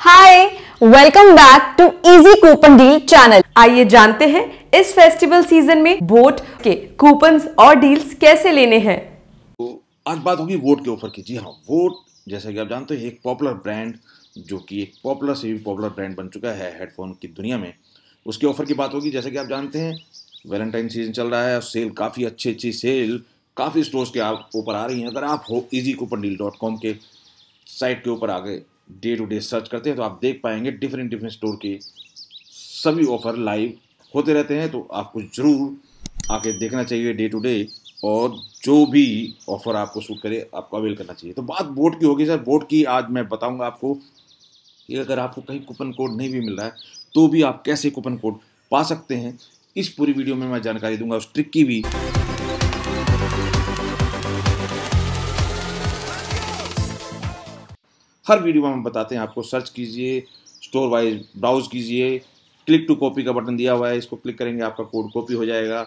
hi welcome back to easy coupon deal channel आइए जानते हैं इस फेस्टिवल सीजन में वोट के कूपन और डील्स कैसे लेने हैं तो आज बात होगी वोट के ऑफर की जी हाँ वोट जैसा कि आप जानते हैं एक पॉपुलर ब्रांड जो कि एक पॉपुलर से भी पॉपुलर ब्रांड बन चुका है हेडफोन की दुनिया में उसके ऑफर की बात होगी जैसा कि आप जानते हैं वैलेंटाइन सीजन चल रहा है और सेल काफ़ी अच्छी अच्छी सेल काफ़ी स्टोर्स के आप ऊपर आ रही हैं अगर आप हो easy coupon deal dot com के साइट के ऊपर आ गए डे टू डे सर्च करते हैं तो आप देख पाएंगे डिफरेंट डिफरेंट स्टोर के सभी ऑफर लाइव होते रहते हैं तो आपको ज़रूर आके देखना चाहिए डे टू डे और जो भी ऑफर आपको सूट करे आपको अवेल करना चाहिए तो बात बोर्ड की होगी सर बोर्ड की आज मैं बताऊंगा आपको कि अगर आपको कहीं कूपन कोड नहीं भी मिल रहा है तो भी आप कैसे कूपन कोड पा सकते हैं इस पूरी वीडियो में मैं जानकारी दूंगा उस ट्रिक की भी हर वीडियो में हम बताते हैं आपको सर्च कीजिए स्टोर वाइज ब्राउज कीजिए क्लिक टू कॉपी का बटन दिया हुआ है इसको क्लिक करेंगे आपका कोड कॉपी हो जाएगा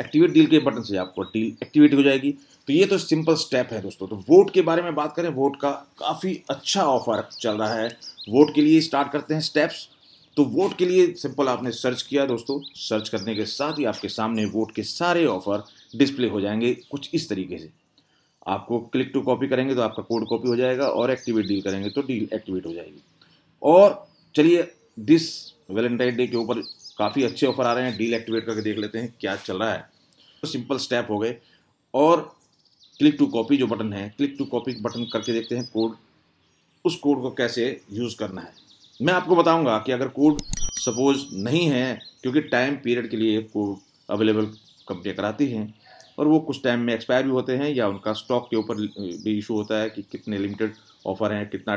एक्टिवेट डील के बटन से आपको डील एक्टिवेट हो जाएगी तो ये तो सिंपल स्टेप है दोस्तों तो वोट के बारे में बात करें वोट का काफ़ी अच्छा ऑफर चल रहा है वोट के लिए स्टार्ट करते हैं स्टेप्स तो वोट के लिए सिंपल आपने सर्च किया दोस्तों सर्च करने के साथ ही आपके सामने वोट के सारे ऑफर डिस्प्ले हो जाएंगे कुछ इस तरीके से आपको क्लिक टू कॉपी करेंगे तो आपका कोड कॉपी हो जाएगा और एक्टिवेट डील करेंगे तो डील एक्टिवेट हो जाएगी और चलिए दिस वैलेंटाइन डे के ऊपर काफ़ी अच्छे ऑफर आ रहे हैं डील एक्टिवेट करके देख लेते हैं क्या चल रहा है तो सिंपल स्टेप हो गए और क्लिक टू कॉपी जो बटन है क्लिक टू कॉपी बटन करके देखते हैं कोड उस कोड को कैसे यूज़ करना है मैं आपको बताऊंगा कि अगर कोड सपोज नहीं है क्योंकि टाइम पीरियड के लिए कोड अवेलेबल कंपनियाँ कराती हैं और वो कुछ टाइम में एक्सपायर भी होते हैं या उनका स्टॉक के ऊपर भी इशू होता है कि कितने लिमिटेड ऑफर हैं कितना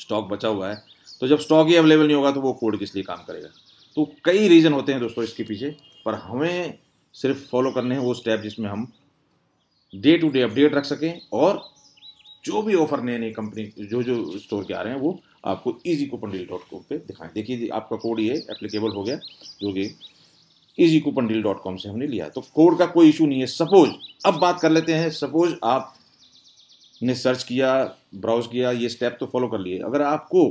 स्टॉक बचा हुआ है तो जब स्टॉक ही अवेलेबल नहीं होगा तो वो कोड किस लिए काम करेगा तो कई रीज़न होते हैं दोस्तों इसके पीछे पर हमें सिर्फ फॉलो करने हैं वो स्टेप जिसमें हम डे टू डे अपडेट रख सकें और जो भी ऑफर नए नए कंपनी जो जो स्टोर के आ रहे हैं वो आपको easy coupon deal dot com पर दिखाएँ देखिए आपका कोड ये एप्लीकेबल हो गया जो कि easy coupon deal dot com से हमने लिया तो कोड का कोई इशू नहीं है सपोज अब बात कर लेते हैं सपोज आप ने सर्च किया ब्राउज किया ये स्टेप तो फॉलो कर लिए अगर आपको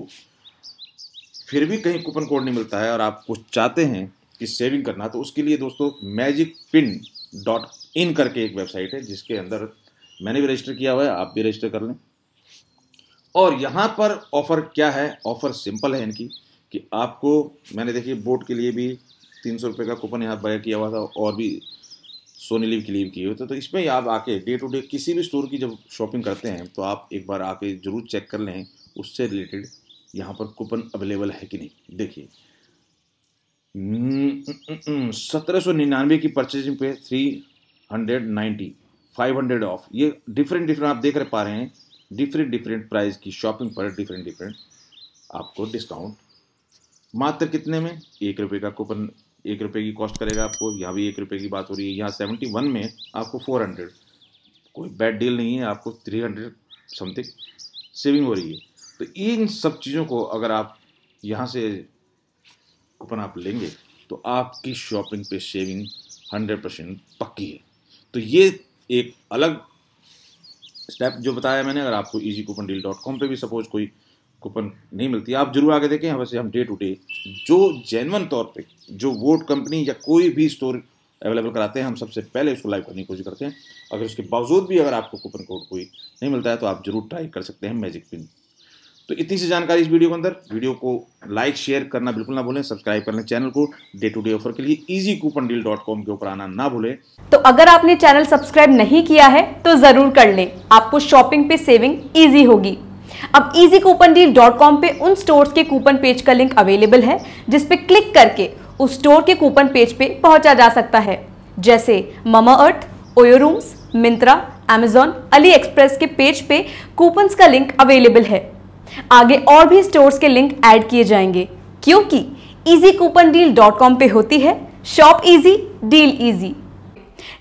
फिर भी कहीं कूपन कोड नहीं मिलता है और आप कुछ चाहते हैं कि सेविंग करना तो उसके लिए दोस्तों मैजिक पिन डॉट इन करके एक वेबसाइट है जिसके अंदर मैंने भी रजिस्टर किया हुआ है आप भी रजिस्टर कर लें और यहाँ पर ऑफ़र क्या है ऑफ़र सिंपल है इनकी कि आपको मैंने देखिए बोट के लिए भी तीन सौ रुपये का कूपन यहाँ बाय किया हुआ था और भी सोनी लिव की लीव की हुई तो, तो इसमें आप आके डे टू डे किसी भी स्टोर की जब शॉपिंग करते हैं तो आप एक बार आके ज़रूर चेक कर लें उससे रिलेटेड यहाँ पर कूपन अवेलेबल है कि नहीं देखिए हम्म, सत्रह सौ निन्यानवे की परचेजिंग पे three hundred ninety five hundred off ये डिफरेंट डिफरेंट आप देख रहे पा रहे हैं डिफरेंट डिफरेंट प्राइस की शॉपिंग पर डिफरेंट डिफरेंट आपको डिस्काउंट मात्र कितने में एक रुपये का कूपन एक रुपये की कॉस्ट करेगा आपको यहाँ भी एक रुपये की बात हो रही है यहाँ सेवेंटी वन में आपको फोर हंड्रेड कोई बैड डील नहीं है आपको थ्री हंड्रेड समथिंग सेविंग हो रही है तो इन सब चीज़ों को अगर आप यहाँ से कूपन आप लेंगे तो आपकी शॉपिंग पे सेविंग हंड्रेड परसेंट पक्की है तो ये एक अलग स्टेप जो बताया मैंने अगर आपको easy coupon deal dot com पर भी सपोज कोई कूपन नहीं मिलती आप जरूर आगे देखें वैसे हम डे टू डे जो जेनवन तौर पे जो वोट कंपनी या कोई भी स्टोर अवेलेबल कराते हैं हम सबसे पहले उसको लाइव करने की कोशिश करते हैं अगर उसके बावजूद भी अगर आपको कूपन कोड कोई नहीं मिलता है तो आप जरूर ट्राई कर सकते हैं मैजिक पिन तो इतनी सी जानकारी इस वीडियो के अंदर वीडियो को लाइक शेयर करना बिल्कुल ना भूलें सब्सक्राइब कर लें चैनल को डे टू डे ऑफर के लिए easy coupon deal dot com के ऊपर आना ना भूलें तो अगर आपने चैनल सब्सक्राइब नहीं किया है तो जरूर कर लें आपको शॉपिंग पे सेविंग ईजी होगी अब easy coupon deal dot com पर उन स्टोर्स के कूपन पेज का लिंक अवेलेबल है जिसपे क्लिक करके उस स्टोर के कूपन पेज पे पहुंचा जा सकता है जैसे Mamaearth OYO rooms Myntra Amazon AliExpress के पेज पे कूपन्स का लिंक अवेलेबल है आगे और भी स्टोर्स के लिंक ऐड किए जाएंगे क्योंकि easy coupon deal dot com पर होती है शॉप इजी डील इजी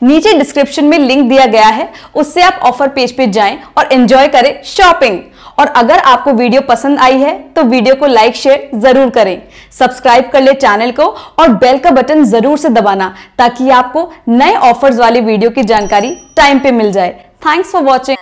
नीचे डिस्क्रिप्शन में लिंक दिया गया है उससे आप ऑफर पेज पे जाएं और एंजॉय करें शॉपिंग और अगर आपको वीडियो पसंद आई है तो वीडियो को लाइक शेयर जरूर करें सब्सक्राइब कर ले चैनल को और बेल का बटन जरूर से दबाना ताकि आपको नए ऑफर्स वाली वीडियो की जानकारी टाइम पे मिल जाए थैंक्स फॉर वॉचिंग